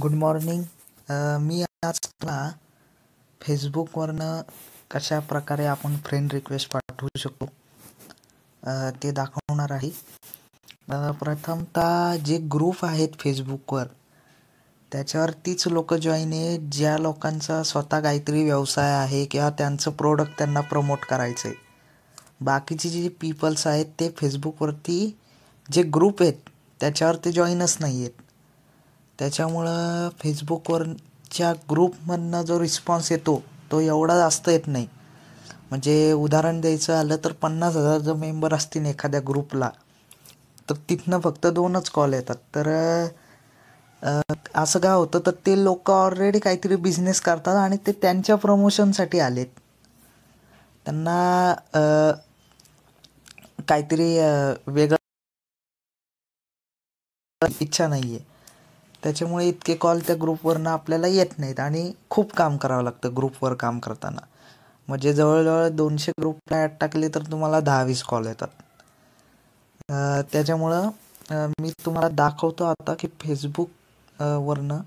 good morning मी आज ना फेसबुकवरनं कशा प्रकारे आपण फ्रेंड रिक्वेस्ट पाठवू शकतो ते दाखवणार आहे प्रथमतः जे ग्रुप आहेत फेसबुकवर त्याच्यावर तीच लोक जॉईन आहे ज्या लोकांचा स्वतः काहीतरी व्यवसाय आहे किंवा त्यांचं प्रोडक्ट त्यांना प्रमोट करायचं आहे बाकीचे जे पीपल्स आहेत ते फेसबुकवरती जे ग्रुप आहेत त्याच्यावर ते जॉईनच नाही आहेत त्याच्यामुळं फेसबुकवरच्या ग्रुपमधनं जो रिस्पॉन्स येतो तो एवढा जास्त येत नाही म्हणजे उदाहरण द्यायचं आलं तर पन्नास हजार जर मेंबर असतील एखाद्या ग्रुपला तर तिथनं फक्त दोनच कॉल येतात तर असं का होतं तर ते लोक ऑलरेडी काहीतरी बिझनेस करतात आणि ते त्यांच्या प्रमोशनसाठी आलेत त्यांना काहीतरी वेगळं इच्छा नाही आहे त्याच्यामुळे इतके कॉल त्या ग्रुपवरनं आपल्याला येत नाहीत आणि खूप काम करावं लागतं ग्रुपवर काम करताना म्हणजे जवळजवळ दोनशे ग्रुपला ॲड टाकले तर तुम्हाला दहा वीस कॉल येतात त्याच्यामुळं मी तुम्हाला दाखवतो आता की फेसबुक वरनं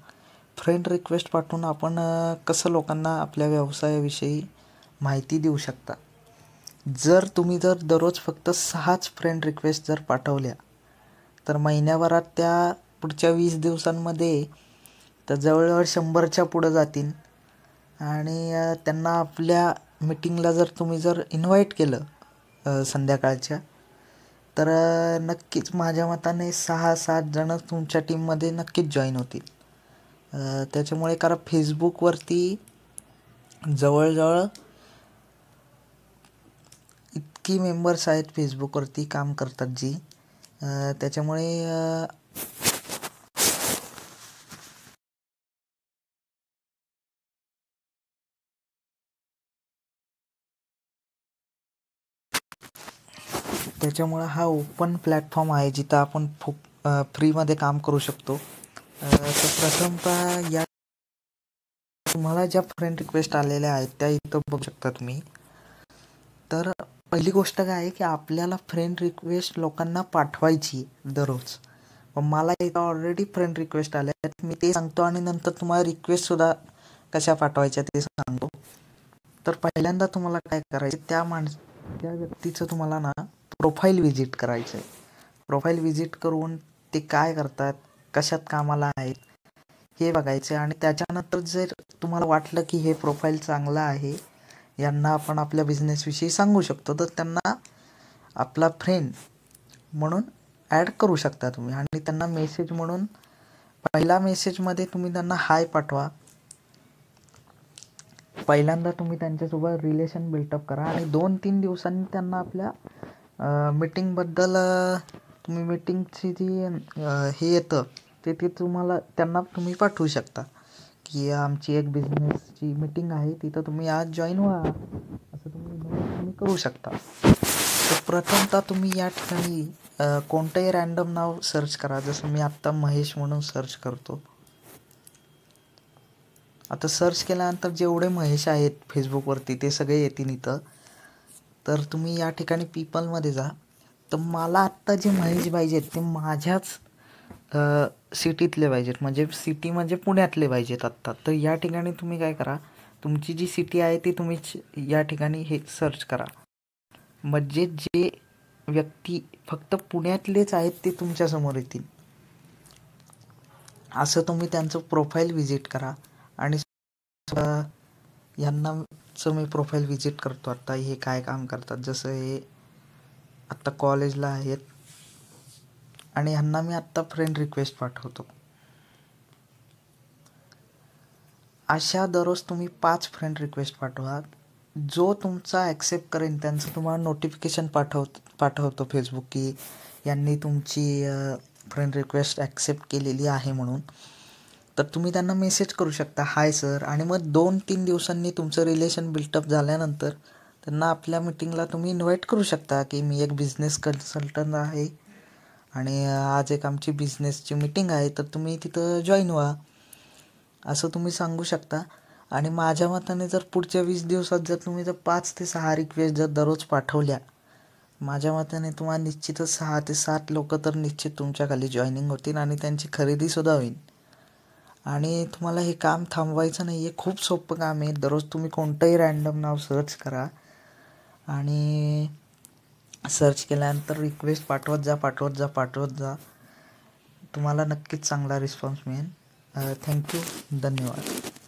फ्रेंड रिक्वेस्ट पाठवून आपण कसं लोकांना आपल्या व्यवसायाविषयी माहिती देऊ शकता जर तुम्ही जर दररोज फक्त सहाच फ्रेंड रिक्वेस्ट जर पाठवल्या तर महिन्याभरात त्या पुढच्या वीस दिवसांमध्ये तर जवळजवळ शंभरच्या पुढं जातील आणि त्यांना आपल्या मिटिंगला जर तुम्ही जर इन्व्हाइट केलं संध्याकाळच्या तर नक्कीच माझ्या मताने सहा सात जणं तुमच्या टीममध्ये नक्कीच जॉईन होतील त्याच्यामुळे कारण फेसबुकवरती जवळजवळ इतकी मेंबर्स आहेत फेसबुकवरती काम करतात जी त्याच्यामुळे त्याच्यामुळं हा ओपन प्लॅटफॉर्म आहे जिथं आपण फु फ्रीमध्ये काम करू शकतो तर प्रथमतः या तुम्हाला ज्या फ्रेंड रिक्वेस्ट आलेल्या आहेत त्या इथं बघू शकता तुम्ही तर पहिली गोष्ट काय आहे की आपल्याला फ्रेंड रिक्वेस्ट लोकांना पाठवायची दररोज मला इथं ऑलरेडी फ्रेंड रिक्वेस्ट आल्या मी ते सांगतो आणि नंतर तुम्हाला रिक्वेस्टसुद्धा कशा पाठवायच्या ते सांगतो तर पहिल्यांदा तुम्हाला काय करायचं त्या माणस त्या व्यक्तीचं तुम्हाला ना प्रोफाईल विजिट करायचं आहे प्रोफाईल विजिट करून ते काय करतात कशात कामाला आहेत हे बघायचे आणि त्याच्यानंतर जर तुम्हाला वाटलं की हे प्रोफाईल चांगलं आहे यांना आपण आपल्या बिझनेसविषयी सांगू शकतो तर त्यांना आपला फ्रेंड म्हणून ॲड करू शकता तुम्ही आणि त्यांना मेसेज म्हणून पहिला मेसेजमध्ये तुम्ही त्यांना हाय पाठवा पहिल्यांदा तुम्ही त्यांच्यासोबत रिलेशन बिल्टअप करा आणि दोन तीन दिवसांनी त्यांना आपल्या मीटिंगबद्दल तुम्ही मीटिंगची जी हे येतं ते ते तुम्हाला त्यांना तुम्ही पाठवू शकता की आमची एक बिझनेसची मीटिंग आहे तिथं तुम्ही आज जॉईन व्हा असं तुम्ही तुम्ही करू शकता तर प्रथमतः तुम्ही या ठिकाणी कोणतंही रॅन्डम नाव सर्च करा जसं मी आत्ता महेश म्हणून सर्च करतो आता सर्च केल्यानंतर जेवढे महेश आहेत फेसबुकवरती ते सगळे येतील इथं तर तुम्ही या ठिकाणी पीपलमध्ये जा तर मला आत्ता जे महेश पाहिजेत ते माझ्याच सिटीतले पाहिजेत म्हणजे सिटी म्हणजे पुण्यातले पाहिजेत आत्ता तर या ठिकाणी तुम्ही काय करा तुमची जी सिटी आहे ती तुम्हीच या ठिकाणी हे सर्च करा म्हणजे जे व्यक्ती फक्त पुण्यातलेच आहेत ते तुमच्यासमोर येतील असं तुम्ही त्यांचं प्रोफाईल विजिट करा आणि यांना सो मी प्रोफाईल विजिट करतो आत्ता हे काय काम करतात जसं हे आत्ता कॉलेजला आहेत आणि ह्यांना मी आत्ता फ्रेंड रिक्वेस्ट पाठवतो अशा दररोज तुम्ही पाच फ्रेंड रिक्वेस्ट पाठवा जो तुमचा ॲक्सेप्ट करेन त्यांचं तुम्हाला नोटिफिकेशन पाठव पाठवतो फेसबुक की यांनी तुमची फ्रेंड रिक्वेस्ट ॲक्सेप्ट केलेली आहे म्हणून तर तुम्ही त्यांना मेसेज करू शकता हाय सर आणि मग दोन तीन दिवसांनी तुमचं रिलेशन बिल्टअप झाल्यानंतर त्यांना आपल्या मिटिंगला तुम्ही इन्व्हाइट करू शकता की मी एक बिझनेस कन्सल्टंट आहे आणि आज एक आमची बिझनेसची मिटिंग आहे तर तुम्ही तिथं जॉईन व्हा असं तुम्ही सांगू शकता आणि माझ्या मताने जर पुढच्या वीस दिवसात जर तुम्ही जर पाच ते सहा रिक्वेस्ट जर दररोज पाठवल्या माझ्या मताने तुम्हाला निश्चितच सहा ते सात लोक तर निश्चित तुमच्याखाली जॉईनिंग होतील आणि त्यांची खरेदीसुद्धा होईल आणि तुम्हाला हे काम थांबवायचं नाही आहे खूप सोपं काम आहे दररोज तुम्ही कोणतंही रँडम नाव सर्च करा आणि सर्च केल्यानंतर रिक्वेस्ट पाठवत जा पाठवत जा पाठवत जा तुम्हाला नक्कीच चांगला रिस्पॉन्स मिळेल थँक्यू धन्यवाद